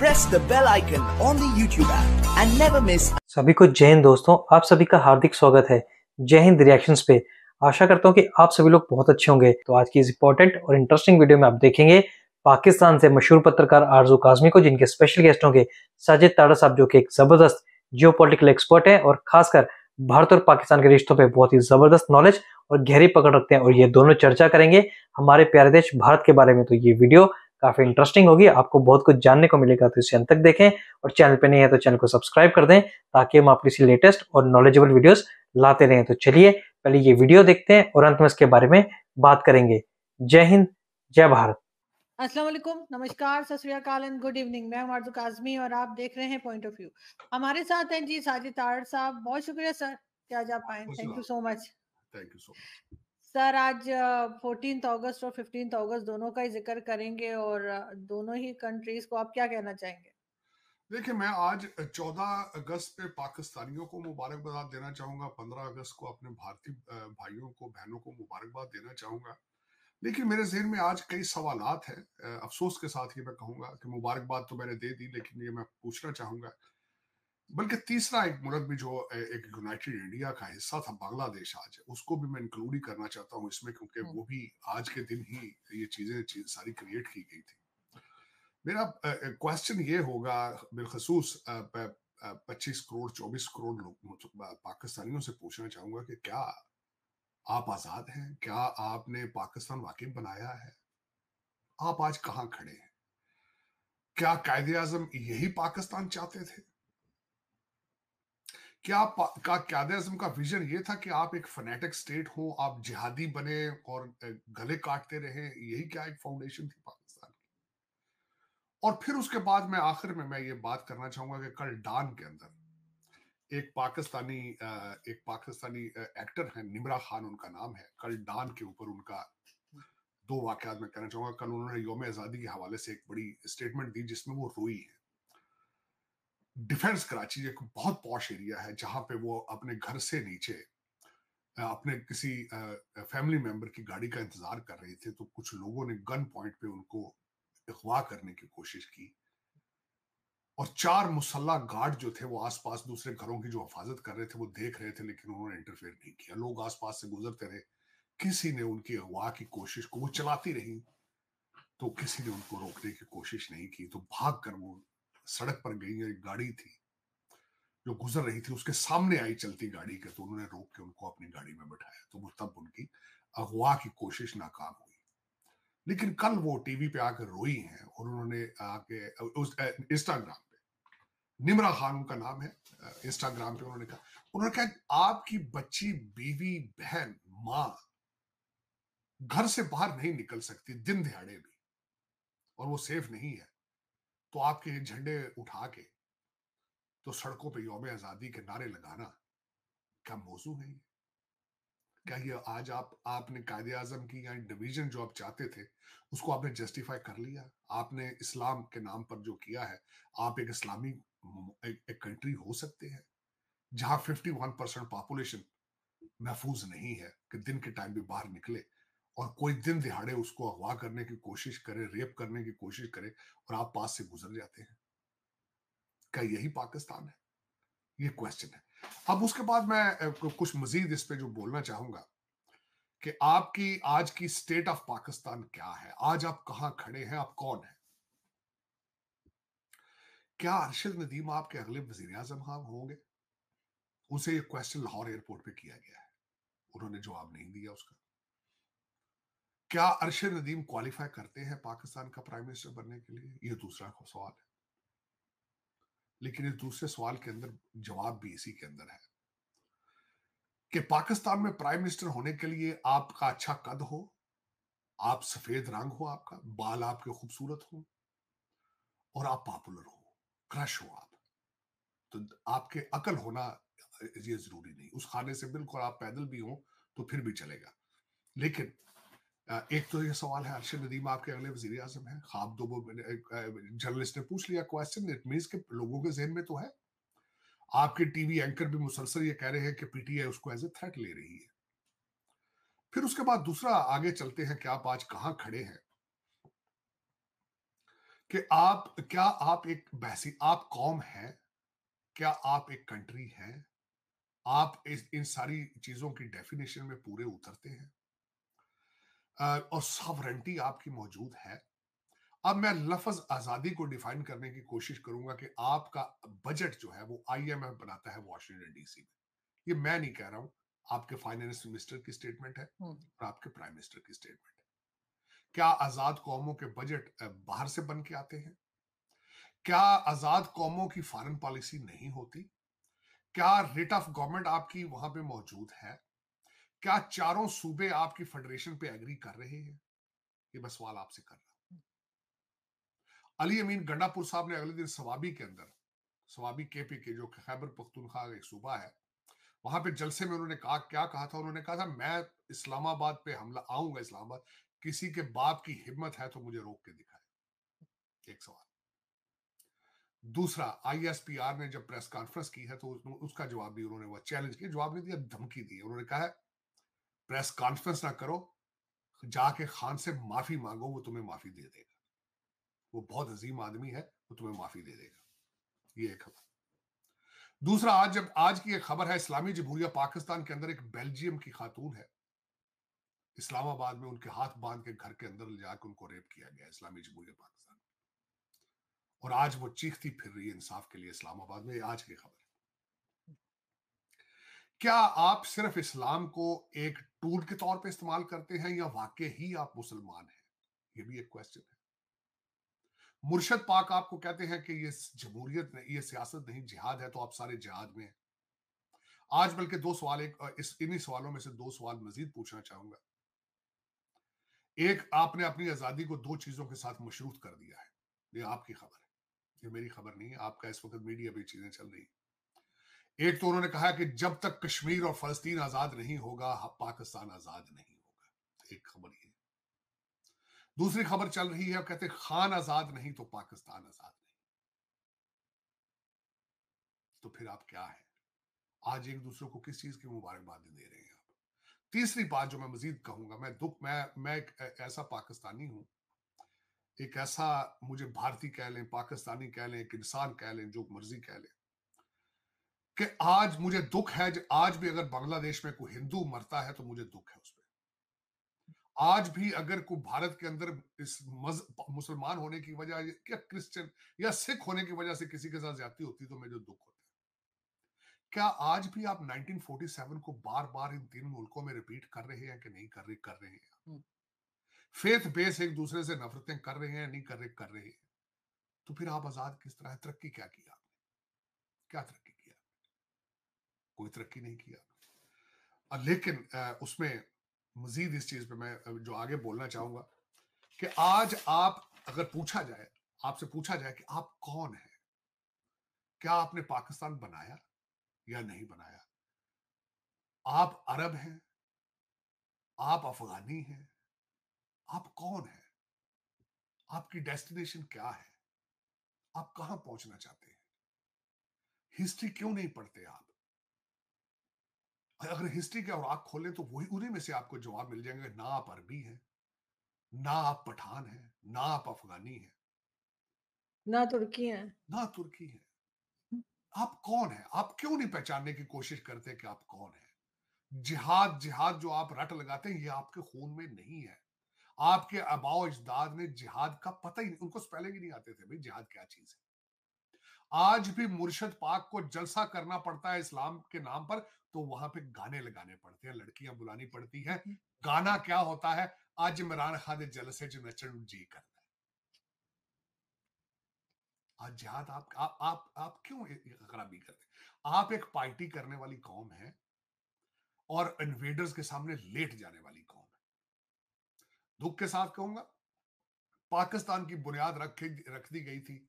Press the bell icon on the YouTube app and never miss सभी को जय हिंद दोस्तों आप सभी का हार्दिक स्वागत है जय हिंद रिएक्शंस पे आशा करता हूँ कि आप सभी लोग बहुत अच्छे होंगे तो आज की इस इंपॉर्टेंट और इंटरेस्टिंग वीडियो में आप देखेंगे पाकिस्तान से मशहूर पत्रकार आरजू काजमी को जिनके स्पेशल गेस्ट होंगे साजिद ताड़ा साहब जो कि एक जबरदस्त जियो एक्सपर्ट है और खासकर भारत और पाकिस्तान के रिश्तों पे बहुत ही ज़बरदस्त नॉलेज और गहरी पकड़ रखते हैं और ये दोनों चर्चा करेंगे हमारे प्यारे देश भारत के बारे में तो ये वीडियो काफी इंटरेस्टिंग होगी आपको बहुत कुछ जानने को मिलेगा तो इसे अंत तक देखें और चैनल पे नहीं है तो चैनल को सब्सक्राइब कर दें ताकि हम आपके इसी लेटेस्ट और नॉलेजेबल वीडियोस लाते रहें तो चलिए पहले ये वीडियो देखते हैं और अंत में इसके बारे में बात करेंगे जय हिंद जय भारत असलम नमस्कार सत एंड गुड इवनिंग मैं मार्जुक आजमी और आप देख रहे हैं पॉइंट ऑफ व्यू हमारे साथ हैं जी साजिद साहब बहुत शुक्रिया सर क्या जा पाए thank you so much thank you so much sir आज फोर्टीन अगस्त और फिफ्टीन अगस्त दोनों का ही जिक्र करेंगे और दोनों ही कंट्रीज को आप क्या कहना चाहेंगे देखिए मैं आज 14 अगस्त पे पाकिस्तानियों को मुबारकबाद देना चाहूंगा 15 अगस्त को अपने भारतीय भाइयों को बहनों को मुबारकबाद देना चाहूंगा लेकिन मेरे जहन में आज कई सवाल हैं अफसोस के साथ ये मैं कहूंगा कि मुबारकबाद तो मैंने दे दी लेकिन ये मैं पूछना चाहूंगा बल्कि तीसरा एक मुल्क भी जो एक यूनाइटेड इंडिया का हिस्सा था बांग्लादेश आज उसको भी मैं इंक्लूड ही करना चाहता हूँ इसमें क्योंकि हम्म। वो भी आज के दिन ही ये चीजें सारी क्रिएट की गई थी मेरा क्वेश्चन ये होगा बिलखसूस पच्चीस करोड़ चौबीस करोड़ लोग पाकिस्तानियों से पूछना चाहूंगा कि क्या आप आजाद हैं क्या आपने पाकिस्तान वाकिफ बनाया है आप आज कहाँ खड़े हैं क्या कायदे आजम यही पाकिस्तान चाहते थे क्या का आजम का विजन ये था कि आप एक फनेटिक स्टेट हो आप जिहादी बने और गले काटते रहे यही क्या एक फाउंडेशन थी पाकिस्तान की और फिर उसके बाद मैं आखिर में मैं ये बात करना चाहूंगा कि कल डान के अंदर एक पाकिस्तानी एक पाकिस्तानी एक्टर है निमरा खान उनका नाम है कल डान के ऊपर उनका दो वाकत मैं कहना चाहूंगा कल उन्होंने योम आज़ादी के हवाले से एक बड़ी स्टेटमेंट दी जिसमें वो रोई है डिफेंस कराची एक बहुत पॉश एरिया है जहां पे वो अपने घर से नीचे अपने किसी फैमिली मेंबर की गाड़ी का इंतजार कर रहे थे तो कुछ लोगों ने गन पॉइंट पे उनको अगवा करने की कोशिश की और चार मुसल्ला गार्ड जो थे वो आसपास दूसरे घरों की जो हिफाजत कर रहे थे वो देख रहे थे लेकिन उन्होंने इंटरफेयर नहीं किया लोग आसपास से गुजरते रहे किसी ने उनकी अगवा की कोशिश को वो चलाती रही तो किसी ने उनको रोकने की कोशिश नहीं की तो भाग कर वो सड़क पर गई एक गाड़ी थी जो गुजर रही थी उसके सामने आई चलती गाड़ी के तो उन्होंने रोक के उनको अपनी गाड़ी में बैठाया तो वो तब उनकी अगवा की कोशिश नाकाम हुई लेकिन कल वो टीवी पे आकर रोई हैं और उन्होंने आके उस इंस्टाग्राम पे निमरा खान उनका नाम है इंस्टाग्राम पे उन्होंने कहा उन्होंने कहा आपकी बच्ची बीवी बहन माँ घर से बाहर नहीं निकल सकती दिन दिहाड़े भी और वो सेफ नहीं है तो आपके झंडे उठा के तो सड़कों पे योम आजादी के नारे लगाना क्या मौजू है क्या ये आज आप आपने कायद आजम की या डिवीजन जो आप चाहते थे उसको आपने जस्टिफाई कर लिया आपने इस्लाम के नाम पर जो किया है आप एक इस्लामी एक, एक कंट्री हो सकते हैं जहां 51 परसेंट पॉपुलेशन महफूज नहीं है कि दिन के टाइम भी बाहर निकले और कोई दिन दिहाड़े उसको अगवा करने की कोशिश करे रेप करने की कोशिश करे और आप पास से गुजर जाते हैं क्या यही पाकिस्तान है ये क्वेश्चन है अब उसके बाद मैं कुछ मजीद इस पे जो बोलना चाहूंगा कि आपकी आज की स्टेट ऑफ पाकिस्तान क्या है आज आप कहां खड़े हैं आप कौन है क्या अरशद नदीम आपके अगले वजीर आजम हाँ होंगे उनसे ये क्वेश्चन लाहौर एयरपोर्ट पे किया गया है उन्होंने जवाब नहीं दिया उसका क्या अरशद नदीम क्वालिफाई करते हैं पाकिस्तान का प्राइम मिनिस्टर बनने के लिए यह दूसरा सवाल है लेकिन इस दूसरे सवाल के अंदर जवाब भी इसी के अंदर है कि पाकिस्तान में प्राइम मिनिस्टर होने के लिए आपका अच्छा कद हो आप सफेद रंग हो आपका बाल आपके खूबसूरत हो और आप पॉपुलर हो क्रश हो आप तो आपके अकल होना ये जरूरी नहीं उस खाने से बिल्कुल आप पैदल भी हो तो फिर भी चलेगा लेकिन एक तो ये सवाल है अर्शद नदीम आपके अगले वजीर आजम है खाब दो जर्नलिस्ट ने पूछ लिया क्वेश्चन इट मीन के लोगों के जहन में तो है आपके टीवी एंकर भी मुसलसल ये कह रहे हैं कि पीटीआई उसको एज ए थ्रेट ले रही है फिर उसके बाद दूसरा आगे चलते हैं कि आप आज कहां खड़े हैं कि आप क्या आप एक बहसी आप कौम है क्या आप एक कंट्री है आप इस इन सारी चीजों की डेफिनेशन में पूरे उतरते हैं और सॉवरेंटी आपकी मौजूद है अब मैं लफज आजादी को डिफाइन करने की कोशिश करूंगा कि आपका बजट जो है वो आईएमएफ बनाता है वॉशिंगटन डीसी में ये मैं नहीं कह रहा हूं आपके फाइनेंस मिनिस्टर की स्टेटमेंट है और आपके प्राइम मिनिस्टर की स्टेटमेंट है क्या आजाद कौमों के बजट बाहर से बन के आते हैं क्या आजाद कौमों की फॉरेन पॉलिसी नहीं होती क्या रेट ऑफ गवर्नमेंट आपकी वहां पे मौजूद है क्या चारों सूबे आपकी फेडरेशन पे एग्री कर रहे हैं ये मैं सवाल आपसे कर रहा हूं अली अमीन गंडापुर साहब ने अगले दिन सवाबी के अंदर सवाबी के पी के जो खैबर पख्तुनखा एक सूबा है वहां पे जलसे में उन्होंने कहा क्या कहा था उन्होंने कहा था मैं इस्लामाबाद पे हमला आऊंगा इस्लामाबाद किसी के बाप की हिम्मत है तो मुझे रोक के दिखाए एक सवाल दूसरा आईएसपीआर ने जब प्रेस कॉन्फ्रेंस की है तो उसका जवाब भी उन्होंने वह चैलेंज किया जवाब नहीं दिया धमकी दी उन्होंने कहा है प्रेस कॉन्फ्रेंस ना करो जाके खान से माफी मांगो वो तुम्हें माफी दे देगा वो बहुत अजीम आदमी है वो तुम्हें माफी दे देगा ये एक खबर दूसरा आज जब आज की एक खबर है इस्लामी जमहूरिया पाकिस्तान के अंदर एक बेल्जियम की खातून है इस्लामाबाद में उनके हाथ बांध के घर के अंदर ले जाकर उनको रेप किया गया इस्लामी जमहूरिया पाकिस्तान और आज वो चीखती फिर रही है इंसाफ के लिए इस्लामाबाद में आज की खबर क्या आप सिर्फ इस्लाम को एक टूल के तौर पे इस्तेमाल करते हैं या वाकई ही आप मुसलमान हैं ये भी एक क्वेश्चन है मुर्शद पाक आपको कहते हैं कि ये जमहूरियत नहीं ये सियासत नहीं जिहाद है तो आप सारे जिहाद में आज बल्कि दो सवाल एक इस इन्हीं सवालों में से दो सवाल मजीद पूछना चाहूंगा एक आपने अपनी आजादी को दो चीजों के साथ मशरूत कर दिया है ये आपकी खबर है ये मेरी खबर नहीं है आपका इस वक्त मीडिया पे चीजें चल रही है एक तो उन्होंने कहा कि जब तक कश्मीर और फलस्तीन आजाद नहीं होगा पाकिस्तान आजाद नहीं होगा एक खबर ये दूसरी खबर चल रही है कहते खान आजाद नहीं तो पाकिस्तान आजाद नहीं तो फिर आप क्या है आज एक दूसरे को किस चीज की मुबारकबाद दे रहे हैं आप तीसरी बात जो मैं मजीद कहूंगा मैं दुख मैं मैं एक ऐसा पाकिस्तानी हूं एक ऐसा मुझे भारतीय कह लें पाकिस्तानी कह लें एक इंसान कह लें जो मर्जी कह लें कि आज मुझे दुख है आज भी अगर बांग्लादेश में कोई हिंदू मरता है तो मुझे दुख है उसमें आज भी अगर कोई भारत के अंदर इस मुसलमान होने की वजह या क्रिश्चियन या सिख होने की वजह से किसी के साथ ज्यादा होती तो मुझे दुख होता है क्या आज भी आप 1947 को बार बार इन तीन मुल्कों में रिपीट कर रहे हैं कि नहीं कर रहे कर रहे हैं फेथ बेस एक दूसरे से नफरतें कर रहे हैं नहीं कर रहे कर रहे हैं तो फिर आप आजाद किस तरह तरक्की क्या की आपने क्या तरक्की कोई तरक्की नहीं किया और लेकिन उसमें मजीद इस चीज पे मैं जो आगे बोलना चाहूंगा कि आज आप अगर पूछा जाए आपसे पूछा जाए कि आप कौन है क्या आपने पाकिस्तान बनाया या नहीं बनाया आप अरब हैं आप अफगानी हैं आप कौन हैं आपकी डेस्टिनेशन क्या है आप कहां पहुंचना चाहते हैं हिस्ट्री क्यों नहीं पढ़ते आप अगर हिस्ट्री के और आग खोलें तो वही उन्हीं में से आपको जवाब मिल जाएंगे ना आप अरबी हैं ना आप पठान हैं ना आप अफगानी हैं ना तुर्की हैं ना तुर्की हैं आप कौन हैं आप क्यों नहीं पहचानने की कोशिश करते कि आप कौन हैं जिहाद जिहाद जो आप रट लगाते हैं ये आपके खून में नहीं है आपके अबाव अजदाद ने जिहाद का पता ही नहीं उनको स्पेलिंग ही नहीं आते थे भाई जिहाद क्या चीज है आज भी मुर्शद पाक को जलसा करना पड़ता है इस्लाम के नाम पर तो वहां पे गाने लगाने पड़ते हैं लड़कियां बुलानी पड़ती हैं हम्म। गाना क्या होता है आज इमरान खान जलसे जो नचन जी करता आज जिहाद आप आप आप, आप क्यों खराबी करते आप एक पार्टी करने वाली कौम है और इन्वेडर्स के सामने लेट जाने वाली कौम है दुख के साथ कहूंगा पाकिस्तान की बुनियाद रख रख दी गई थी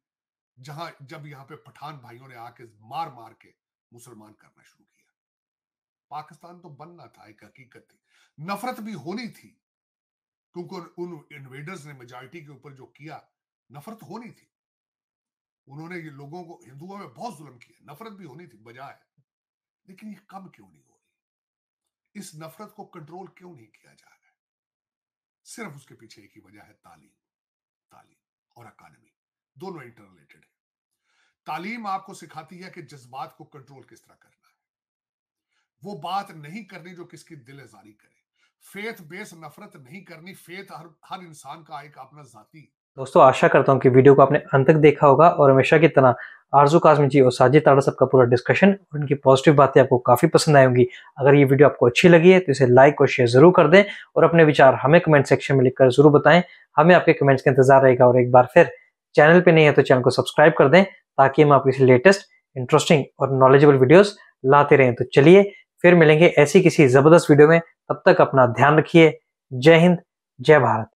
जहां जब यहां पे पठान भाइयों ने आके मार मार के मुसलमान करना शुरू किया पाकिस्तान तो बनना था एक हकीकत थी नफरत भी होनी थी क्योंकि उन इन्वेडर्स ने मेजोरिटी के ऊपर जो किया नफरत होनी थी उन्होंने ये लोगों को हिंदुओं में बहुत जुल्म किया नफरत भी होनी थी बजाय लेकिन ये कम क्यों नहीं हो रही इस नफरत को कंट्रोल क्यों नहीं किया जा रहा है सिर्फ उसके पीछे एक ही वजह है तालीम तालीम और अकानमी दोनों इंटर है तालीम आपको सिखाती है कि जज्बात को कंट्रोल किस तरह करना है वो बात नहीं करनी जो किसकी दिल आजारी करे फेथ बेस नफरत नहीं करनी फेथ हर हर इंसान का एक अपना जाती दोस्तों आशा करता हूँ कि वीडियो को आपने अंत तक देखा होगा और हमेशा की तरह आरजू काजमी जी और साजिद ताड़ा साहब का पूरा डिस्कशन और उनकी पॉजिटिव बातें आपको काफ़ी पसंद आई होंगी अगर ये वीडियो आपको अच्छी लगी है तो इसे लाइक और शेयर ज़रूर कर दें और अपने विचार हमें कमेंट सेक्शन में लिखकर ज़रूर बताएं हमें आपके कमेंट्स का इंतजार रहेगा और एक बार फिर चैनल पे नहीं है तो चैनल को सब्सक्राइब कर दें ताकि हम आपके लेटेस्ट इंटरेस्टिंग और नॉलेजेबल वीडियोस लाते रहें तो चलिए फिर मिलेंगे ऐसी किसी ज़बरदस्त वीडियो में तब तक अपना ध्यान रखिए जय हिंद जय भारत